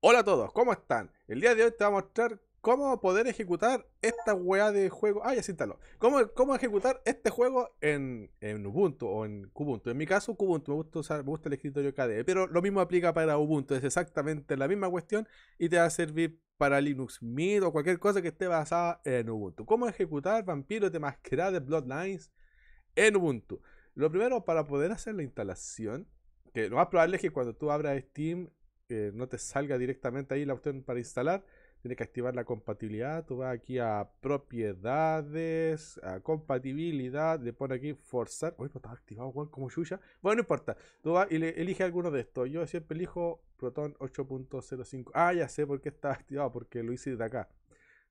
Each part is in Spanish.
Hola a todos, ¿cómo están? El día de hoy te voy a mostrar cómo poder ejecutar esta weá de juego. Ah, ya Cómo, ejecutar este juego en, Ubuntu o en Kubuntu. En mi caso, Kubuntu, me gusta gusta el escritorio KDE, pero lo mismo aplica para Ubuntu, es exactamente la misma cuestión y te va a servir para Linux Mint o cualquier cosa que esté basada en Ubuntu. ¿Cómo ejecutar vampiros de Masquerade de Bloodlines en Ubuntu? Lo primero, para poder hacer la instalación, que lo más probable es que cuando tú abras Steam que no te salga directamente ahí la opción para instalar. Tienes que activar la compatibilidad. Tú vas aquí a propiedades, a compatibilidad. Le pones aquí forzar. Uy, no estaba activado, igual como Yuya. Bueno, no importa. Tú vas y le, elige alguno de estos. Yo siempre elijo Proton 8.05. Ah, ya sé por qué está activado, porque lo hice de acá.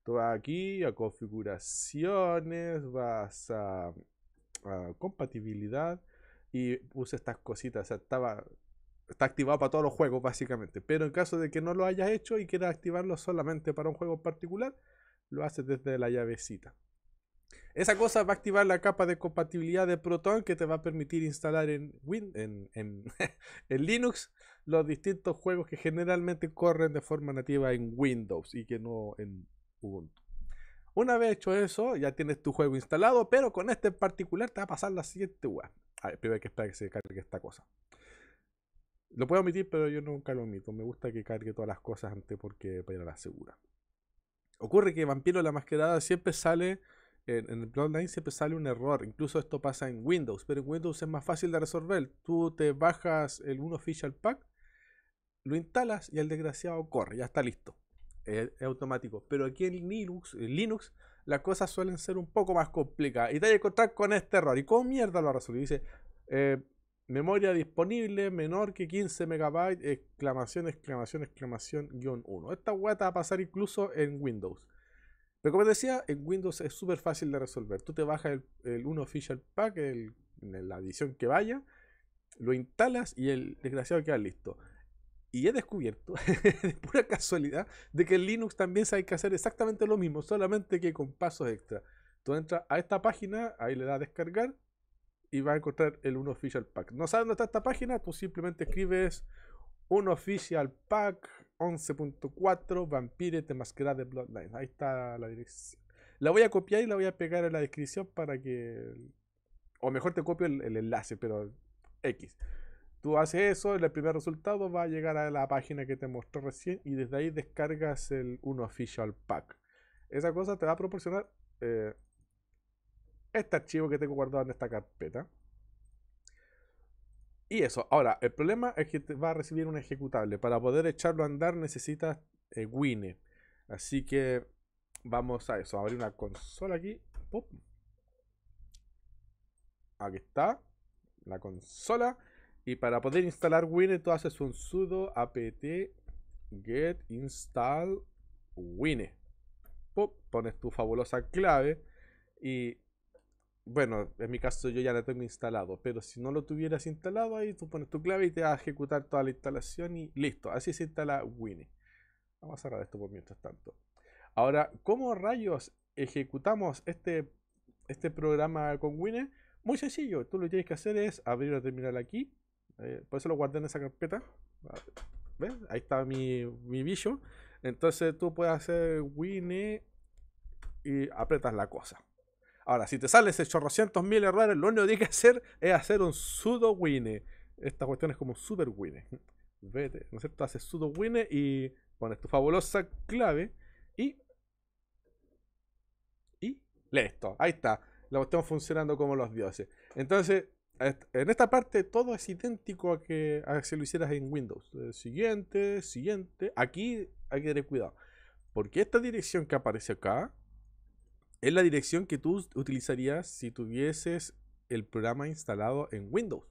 Tú vas aquí a configuraciones, vas a, a compatibilidad y puse estas cositas. O sea, estaba está activado para todos los juegos, básicamente. Pero en caso de que no lo hayas hecho y quieras activarlo solamente para un juego particular, lo haces desde la llavecita. Esa cosa va a activar la capa de compatibilidad de Proton que te va a permitir instalar en, Win, en, en, Linux los distintos juegos que generalmente corren de forma nativa en Windows y que no en Ubuntu. Una vez hecho eso, ya tienes tu juego instalado, pero con este en particular te va a pasar la siguiente web. A ver, primero hay que esperar que se cargue esta cosa. Lo puedo omitir, pero yo nunca lo omito. Me gusta que cargue todas las cosas antes porque para ir la segura. Ocurre que Vampiro la Masquerada siempre sale, en, el el Bloodline siempre sale un error. Incluso esto pasa en Windows, pero en Windows es más fácil de resolver. Tú te bajas el uno Official Pack, lo instalas y el desgraciado corre, ya está listo. Es, automático. Pero aquí en Linux, en Linux las cosas suelen ser un poco más complicadas. Y te hay que encontrar con este error. ¿Y cómo mierda lo resolví? Dice, eh, Memoria disponible menor que 15 MB, exclamación, exclamación, exclamación, guión 1. Esta guata va a pasar incluso en Windows. Pero como decía, en Windows es súper fácil de resolver. Tú te bajas el, el 1 Official Pack, en la edición que vaya, lo instalas y el desgraciado queda listo. Y he descubierto, de pura casualidad, de que en Linux también se hay que hacer exactamente lo mismo, solamente que con pasos extra. Tú entras a esta página, ahí le das a descargar, y vas a encontrar el uno official Pack. ¿No sabes dónde está esta página? Tú simplemente escribes Unofficial Pack 11.4 Vampire de Masquerade Ahí está la dirección. La voy a copiar y la voy a pegar en la descripción para que... O mejor te copio el, enlace, pero X. Tú haces eso, el primer resultado va a llegar a la página que te mostró recién y desde ahí descargas el Unofficial Pack. Esa cosa te va a proporcionar eh, este archivo que tengo guardado en esta carpeta. Y eso. Ahora, el problema es que va a recibir un ejecutable. Para poder echarlo a andar necesitas eh, Winne. Así que vamos a eso. Abrir una consola aquí. Aquí está. La consola. Y para poder instalar Wine, tú haces un sudo apt get install winne. Pones tu fabulosa clave. Y bueno, en mi caso yo ya la tengo instalado, pero si no lo tuvieras instalado, ahí tú pones tu clave y te va a ejecutar toda la instalación y listo. Así se instala Winnie. Vamos a cerrar esto por mientras tanto. Ahora, ¿cómo rayos ejecutamos este, este programa con Winnie? Muy sencillo, tú lo que tienes que hacer es abrir una terminal aquí. Eh, por eso lo guardé en esa carpeta. ¿Ves? Ahí está mi, mi bicho. Entonces tú puedes hacer Winnie y apretas la cosa. Ahora, si te sales ese chorrocientos mil errores, lo único que hay que hacer es hacer un sudo winne. Esta cuestión es como super winne. Vete, ¿no es cierto? Haces sudo winne y pones tu fabulosa clave y. Y listo, ahí está. La cuestión funcionando como los dioses. Entonces, en esta parte todo es idéntico a que, a que si lo hicieras en Windows. Eh, siguiente, siguiente. Aquí hay que tener cuidado. Porque esta dirección que aparece acá es la dirección que tú utilizarías si tuvieses el programa instalado en Windows.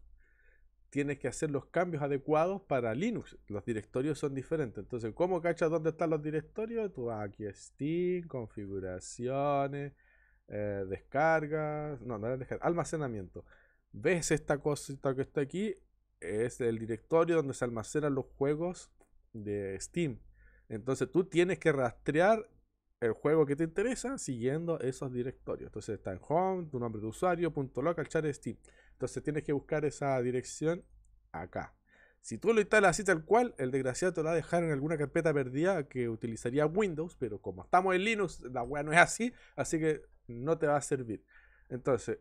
Tienes que hacer los cambios adecuados para Linux. Los directorios son diferentes. Entonces, ¿cómo cachas dónde están los directorios? Tú vas ah, aquí Steam, configuraciones, eh, descargas. No, no Almacenamiento. ¿Ves esta cosita que está aquí? Es el directorio donde se almacenan los juegos de Steam. Entonces tú tienes que rastrear el juego que te interesa siguiendo esos directorios. Entonces está en home, tu nombre de usuario, punto local, chat, Steam. Entonces tienes que buscar esa dirección acá. Si tú lo instalas así tal cual, el desgraciado te lo va a dejar en alguna carpeta perdida que utilizaría Windows, pero como estamos en Linux, la weá no es así, así que no te va a servir. Entonces,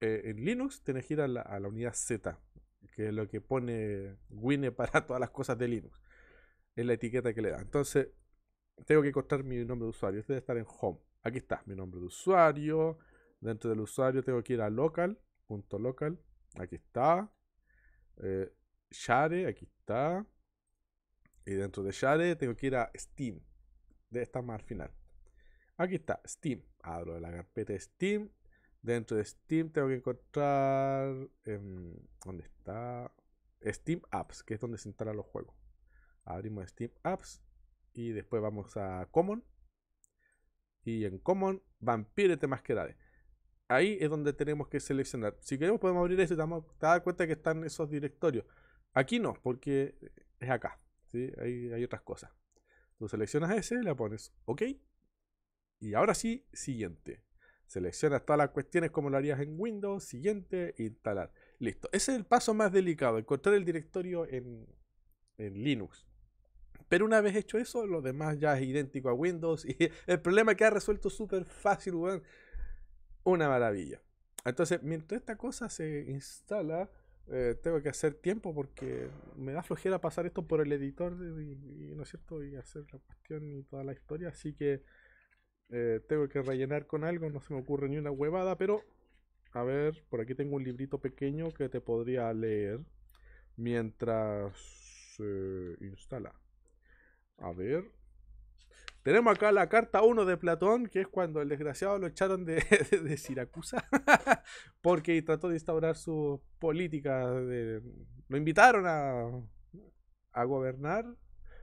eh, en Linux tienes que ir a la, unidad Z, que es lo que pone Winne para todas las cosas de Linux. Es la etiqueta que le da. Entonces, tengo que encontrar mi nombre de usuario. Este debe estar en home. Aquí está, mi nombre de usuario. Dentro del usuario tengo que ir a local, punto local. Aquí está. Eh, share, aquí está. Y dentro de share tengo que ir a Steam. De esta más al final. Aquí está, Steam. Abro la carpeta Steam. Dentro de Steam tengo que encontrar... Em, ¿Dónde está? Steam Apps, que es donde se instalan los juegos. Abrimos Steam Apps. Y después vamos a Common. Y en Common, Vampire Masquerade. Ahí es donde tenemos que seleccionar. Si queremos podemos abrir eso te cuenta que están esos directorios. Aquí no, porque es acá. ¿sí? hay otras cosas. Tú seleccionas ese, le pones OK. Y ahora sí, siguiente. Seleccionas todas las cuestiones como lo harías en Windows, siguiente, instalar. Listo. Ese es el paso más delicado, encontrar el directorio en Linux. Pero una vez hecho eso, lo demás ya es idéntico a Windows y el problema queda resuelto súper fácil, weón. Una maravilla. Entonces, mientras esta cosa se instala, eh, tengo que hacer tiempo porque me da flojera pasar esto por el editor y, no es cierto y hacer la cuestión y toda la historia así que eh, tengo que rellenar con algo no se me ocurre ni una huevada pero a ver por aquí tengo un librito pequeño que te podría leer mientras se eh, instala a ver. Tenemos acá la carta 1 de Platón, que es cuando el desgraciado lo echaron de, de, Siracusa, porque trató de instaurar su política. De, lo invitaron a, gobernar.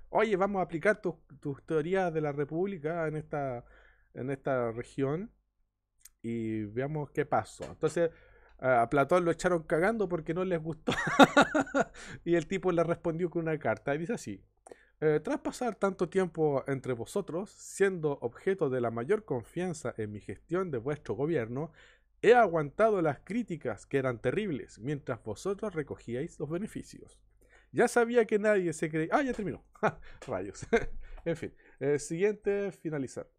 Oye, vamos a aplicar tus, teorías de la República en esta, en esta región y veamos qué pasó. Entonces, a Platón lo echaron cagando porque no les gustó. y el tipo le respondió con una carta. Y dice así. Eh, tras pasar tanto tiempo entre vosotros, siendo objeto de la mayor confianza en mi gestión de vuestro gobierno, he aguantado las críticas que eran terribles mientras vosotros recogíais los beneficios. Ya sabía que nadie se creía... Ah, ya terminó. rayos. en fin. el eh, siguiente, finalizar.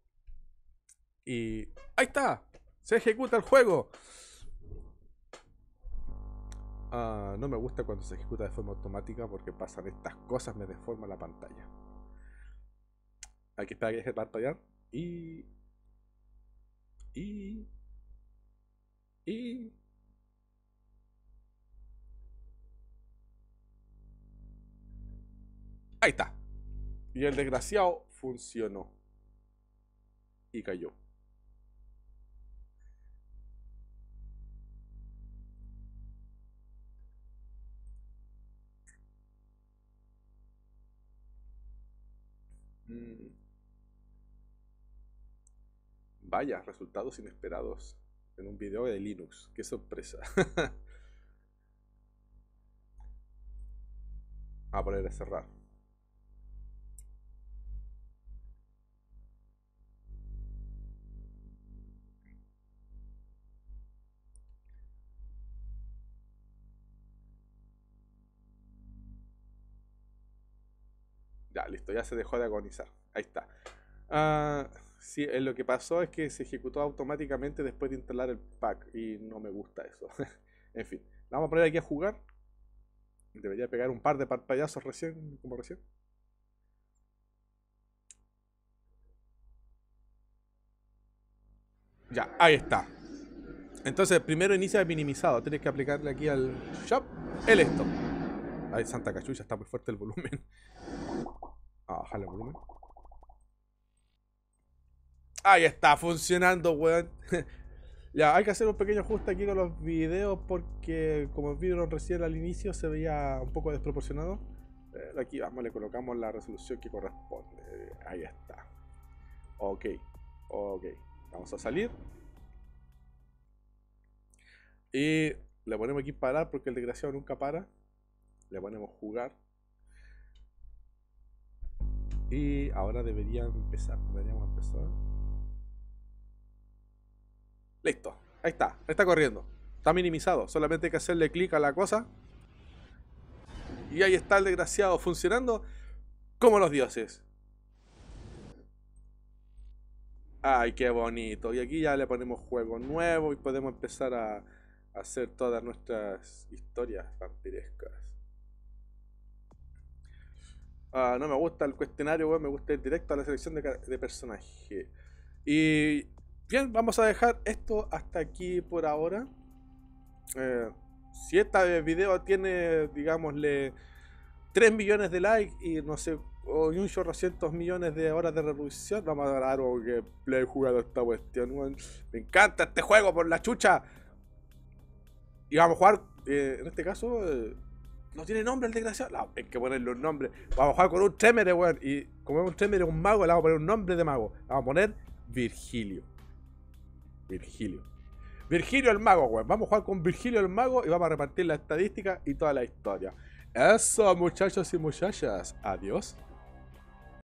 Y... ¡Ahí está! ¡Se ejecuta el juego! Ah, no me gusta cuando se ejecuta de forma automática porque pasan estas cosas, me deforma la pantalla. Aquí está, que deje pantalla. Y... Y... Y... Ahí está. Y el desgraciado funcionó. Y cayó. Mm. Vaya, resultados inesperados en un video de Linux. Qué sorpresa. a poner a cerrar. Ya, listo, ya se dejó de agonizar. Ahí está. Ah, sí, eh, lo que pasó es que se ejecutó automáticamente después de instalar el pack y no me gusta eso. en fin, la vamos a poner aquí a jugar. Debería pegar un par de payasos recién, como recién. Ya, ahí está. Entonces, primero inicia minimizado. Tienes que aplicarle aquí al shop el esto. Ay, Santa Cachucha, está muy fuerte el volumen. Ah, Bajar el volumen. Ahí está, funcionando, weón. ya, hay que hacer un pequeño ajuste aquí con los videos porque como vieron recién al inicio se veía un poco desproporcionado. aquí vamos, le colocamos la resolución que corresponde. ahí está. Ok, ok. Vamos a salir. Y le ponemos aquí parar porque el desgraciado nunca para. Le ponemos jugar. Y ahora debería empezar. Deberíamos empezar. Listo. Ahí está. Está corriendo. Está minimizado. Solamente hay que hacerle clic a la cosa. Y ahí está el desgraciado funcionando como los dioses. Ay, qué bonito. Y aquí ya le ponemos juego nuevo y podemos empezar a hacer todas nuestras historias vampirescas. Ah, no me gusta el cuestionario, me gusta ir directo a la selección de, personaje. Y bien, vamos a dejar esto hasta aquí por ahora. Eh, si este video tiene, digámosle, 3 millones de likes y no sé, o un chorro millones de horas de reproducción, vamos a dar algo que he jugado esta cuestión, Me encanta este juego por la chucha. Y vamos a jugar, eh, en este caso... Eh, no tiene nombre el desgraciado. hay que ponerle un nombre. Vamos a jugar con un tremere, weón. Y como es un tremere, un mago, le vamos a poner un nombre de mago. Le vamos a poner Virgilio. Virgilio. Virgilio el mago, weón. Vamos a jugar con Virgilio el mago y vamos a repartir la estadística y toda la historia. Eso, muchachos y muchachas. Adiós.